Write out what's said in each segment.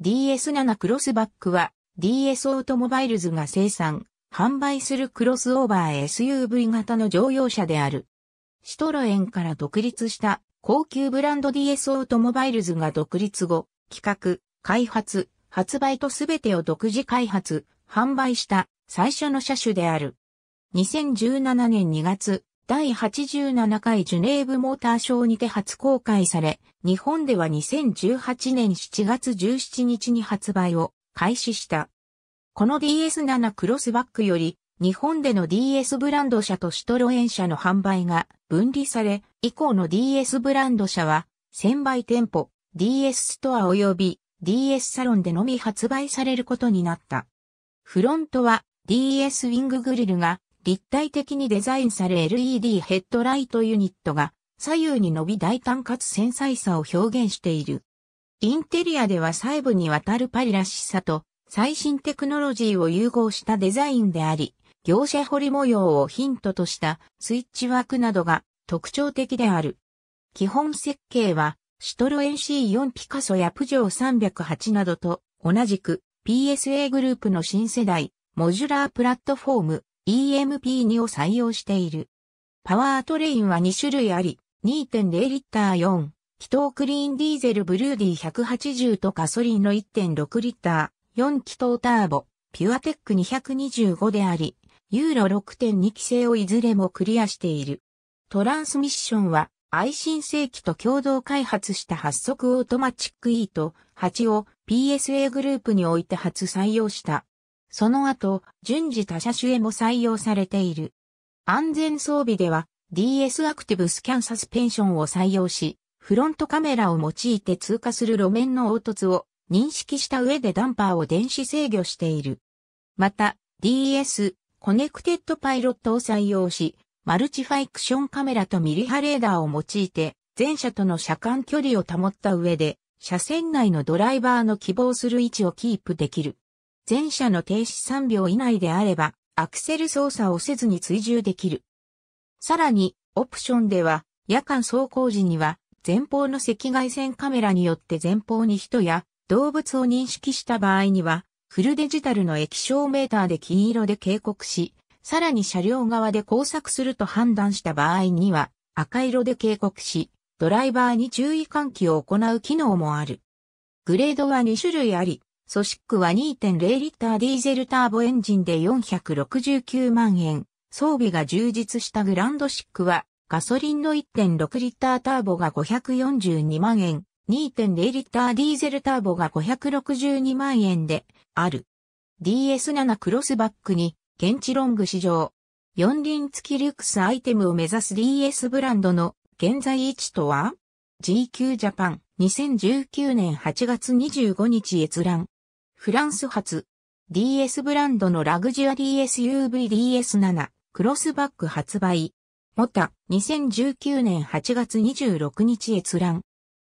DS7 クロスバックは DS オートモバイルズが生産、販売するクロスオーバー SUV 型の乗用車である。シトロエンから独立した高級ブランド DS オートモバイルズが独立後、企画、開発、発売とすべてを独自開発、販売した最初の車種である。2017年2月、第87回ジュネーブモーターショーにて初公開され、日本では2018年7月17日に発売を開始した。この DS7 クロスバックより、日本での DS ブランド車とシトロエン車の販売が分離され、以降の DS ブランド車は、1000倍店舗、DS ストア及び DS サロンでのみ発売されることになった。フロントは DS ウィンググリルが立体的にデザインされ LED ヘッドライトユニットが左右に伸び大胆かつ繊細さを表現している。インテリアでは細部にわたるパリらしさと最新テクノロジーを融合したデザインであり、業者彫り模様をヒントとしたスイッチ枠などが特徴的である。基本設計はシトロエン C4 ピカソやプジョー308などと同じく PSA グループの新世代モジュラープラットフォーム EMP2 を採用している。パワートレインは2種類あり、2.0リッター4、気筒クリーンディーゼルブルーディ180とガソリンの1.6リッター、4気筒ターボ、ピュアテック225であり、ユーロ6.2規制をいずれもクリアしている。トランスミッションは、愛新世紀と共同開発した発足オートマチック E と8を PSA グループにおいて初採用したその後、順次他車種へも採用されている。安全装備では DS アクティブスキャンサスペンションを採用し、フロントカメラを用いて通過する路面の凹凸を認識した上でダンパーを電子制御している。また、DS、コネクテッドパイロットを採用し、マルチファイクションカメラとミリ波レーダーを用いて、前車との車間距離を保った上で、車線内のドライバーの希望する位置をキープできる。前者の停止3秒以内であれば、アクセル操作をせずに追従できる。さらに、オプションでは、夜間走行時には、前方の赤外線カメラによって前方に人や動物を認識した場合には、フルデジタルの液晶メーターで金色で警告し、さらに車両側で工作すると判断した場合には、赤色で警告し、ドライバーに注意喚起を行う機能もある。グレードは2種類あり、ソシックは2.0リッターディーゼルターボエンジンで469万円。装備が充実したグランドシックは、ガソリンの1.6リッターターボが542万円、2.0リッターディーゼルターボが562万円で、ある。DS7 クロスバックに、現地ロング市場。四輪付きリュックスアイテムを目指す DS ブランドの現在位置とは ?GQ ジャパン2019年8月25日閲覧。フランス発。DS ブランドのラグジュアリー SUVDS7 クロスバック発売。モタ2019年8月26日閲覧。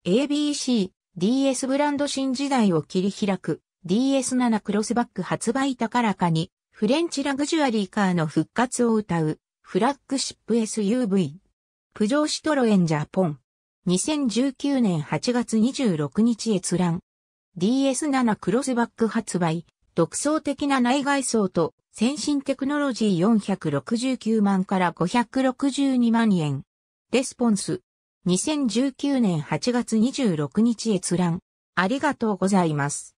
ABC DS ブランド新時代を切り開く DS7 クロスバック発売高らかにフレンチラグジュアリーカーの復活を歌うフラッグシップ SUV。プジョーシトロエンジャポン。2019年8月26日閲覧。DS7 クロスバック発売、独創的な内外装と先進テクノロジー469万から562万円。レスポンス。2019年8月26日閲覧。ありがとうございます。